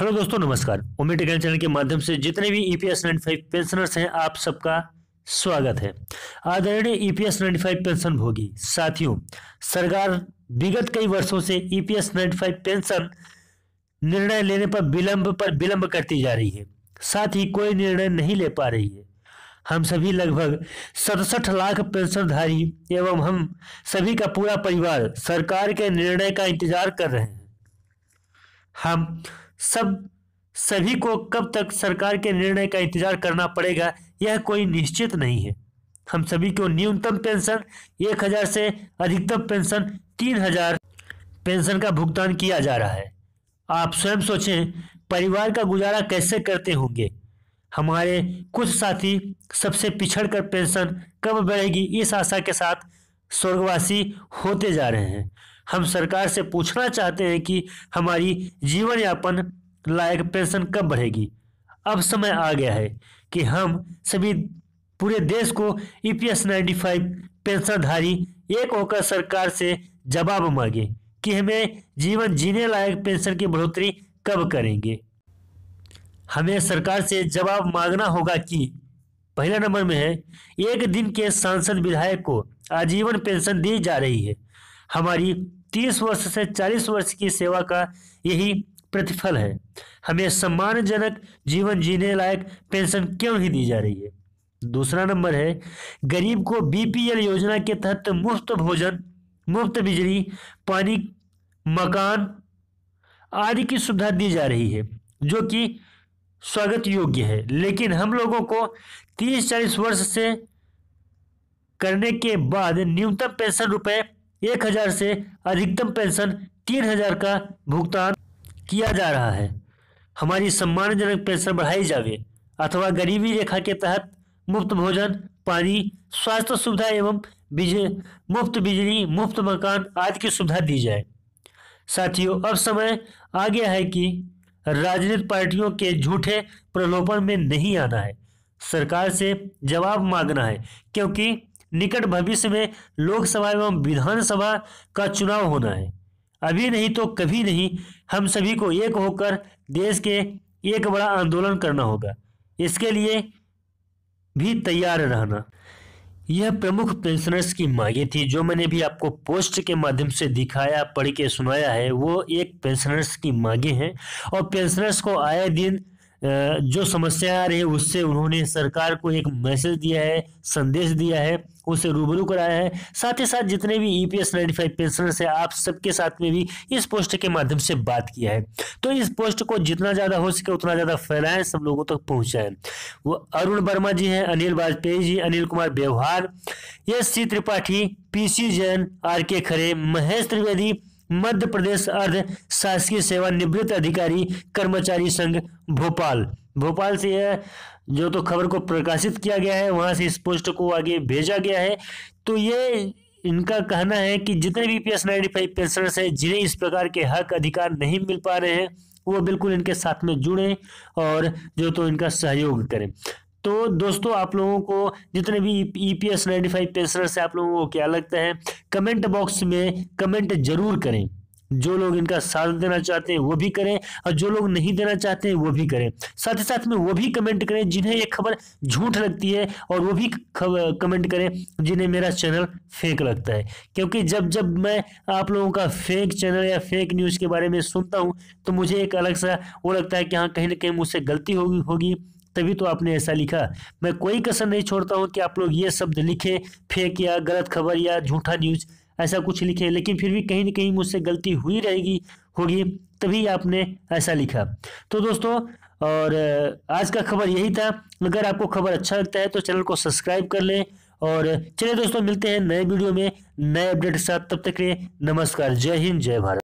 hello दोस्तों नमस्कार उमेट gain channel के माध्यम से जितने भी ईपीएस 95 पेंशनर्स हैं आप सबका स्वागत है आदरणीय ईपीएस 95 पेंशन भोगी साथियों सरकार विगत कई वर्षों से ईपीएस 95 पेंशन निर्णय लेने पर विलंब पर विलंब करती जा रही है साथ ही कोई निर्णय नहीं ले पा रही है हम सभी लगभग सड़सठ लाख पेंशनधारी एवं हम सभी का पूरा परिवार सरकार के निर्णय का इंतजार कर रहे हैं हम सब सभी को कब तक सरकार के निर्णय का इंतजार करना पड़ेगा यह कोई निश्चित नहीं है हम सभी को न्यूनतम पेंशन एक हजार से अधिकतम पेंशन तीन हजार पेंशन का भुगतान किया जा रहा है आप स्वयं सोचें परिवार का गुजारा कैसे करते होंगे हमारे कुछ साथी सबसे पिछड़ कर पेंशन कब बढ़ेगी इस आशा के साथ स्वर्गवासी होते जा रहे हैं हम सरकार से पूछना चाहते हैं कि हमारी जीवन यापन लायक पेंशन कब बढ़ेगी अब समय आ गया है कि हम सभी पूरे देश को E e P S ninety five पेंशनधारी एक होकर सरकार से जवाब मांगे कि हमें जीवन जीने लायक पेंशन की बढ़ोतरी कब करेंगे हमें सरकार से जवाब मांगना होगा कि पहला नंबर में है एक दिन के सांसद विधायक को आजीवन पेंशन दी जा रही है हमारी तीस वर्ष से चालीस वर्ष की सेवा का यही प्रतिफल है हमें सम्मानजनक जीवन जीने लायक पेंशन क्यों ही दी जा रही है दूसरा नंबर है गरीब को बीपीएल योजना के तहत मुफ्त भोजन मुफ्त बिजली पानी मकान आदि की सुविधा दी जा रही है जो कि स्वागत योग्य है लेकिन हम लोगों को तीस चालीस वर्ष से करने के बाद न्यूनतम पेंशन रुपए एक हजार से अधिकतम पेंशन तीन हजार का भुगतान किया जा रहा है हमारी सम्मानजनक पेंशन बढ़ाई जावे अथवा गरीबी रेखा के तहत मुफ्त भोजन पानी स्वास्थ्य सुविधा एवं बिजली मुफ्त बिजली मुफ्त मकान आदि की सुविधा दी जाए साथियों अब समय आ गया है कि राजनीतिक पार्टियों के झूठे प्रलोभन में नहीं आना है सरकार से जवाब मांगना है क्योंकि निकट भविष्य में लोकसभा एवं विधानसभा का चुनाव होना है अभी नहीं तो कभी नहीं हम सभी को एक होकर देश के एक बड़ा आंदोलन करना होगा इसके लिए भी तैयार रहना यह प्रमुख पेंशनर्स की मांगे थी जो मैंने भी आपको पोस्ट के माध्यम से दिखाया पढ़ के सुनाया है वो एक पेंशनर्स की मांगे हैं और पेंशनर्स को आए दिन जो समस्या आ रही है उससे उन्होंने सरकार को एक मैसेज दिया है संदेश दिया है उसे रूबरू कराया है साथ ही साथ जितने भी E P S ninety five pensioners है आप सबके साथ में भी इस पोस्ट के माध्यम से बात किया है तो इस पोस्ट को जितना ज़्यादा हो सके उतना ज़्यादा फैलाएं सब लोगों तक तो पहुँचाएं वो अरुण वर्मा जी हैं अनिल वाजपेयी जी Anil Kumar Vyavahar S C Tripathi P C Jain R K Khare Mahesh Trivedi मध्य प्रदेश अर्ध शासकीय सेवा निवृत्त अधिकारी कर्मचारी संघ भोपाल भोपाल से यह जो तो खबर को प्रकाशित किया गया है वहां से इस पोस्ट को आगे भेजा गया है तो ये इनका कहना है कि जितने भी P S ninety five pensioners हैं जिन्हें इस प्रकार के हक अधिकार नहीं मिल पा रहे हैं वो बिल्कुल इनके साथ में जुड़े और जो तो इनका सहयोग करें तो दोस्तों आप लोगों को जितने भी E P S ninety five pensioners हैं आप लोगों को क्या लगता है कमेंट बॉक्स में कमेंट जरूर करें जो लोग इनका साथ देना चाहते हैं वो भी करें और जो लोग नहीं देना चाहते हैं वो भी करें साथ ही साथ में वो भी कमेंट करें जिन्हें ये खबर झूठ लगती है और वो भी कमेंट करें जिन्हें मेरा चैनल फेक लगता है क्योंकि जब जब मैं आप लोगों का फेक चैनल या फेक न्यूज़ के बारे में सुनता हूँ तो मुझे एक अलग सा वो लगता है कि हाँ कहीं ना कहीं मुझसे गलती होगी होगी तभी तो आपने ऐसा लिखा मैं कोई कसर नहीं छोड़ता हूँ कि आप लोग ये शब्द लिखें फेक या गलत खबर या झूठा न्यूज़ ऐसा कुछ लिखें लेकिन फिर भी कहीं ना कहीं मुझसे गलती हुई रहेगी होगी तभी आपने ऐसा लिखा तो दोस्तों और आज का खबर यही था अगर आपको खबर अच्छा लगता है तो चैनल को सब्सक्राइब कर लें और चलिए दोस्तों मिलते हैं नए वीडियो में नए अपडेट के साथ तब तक के लिए नमस्कार जय हिंद जय भारत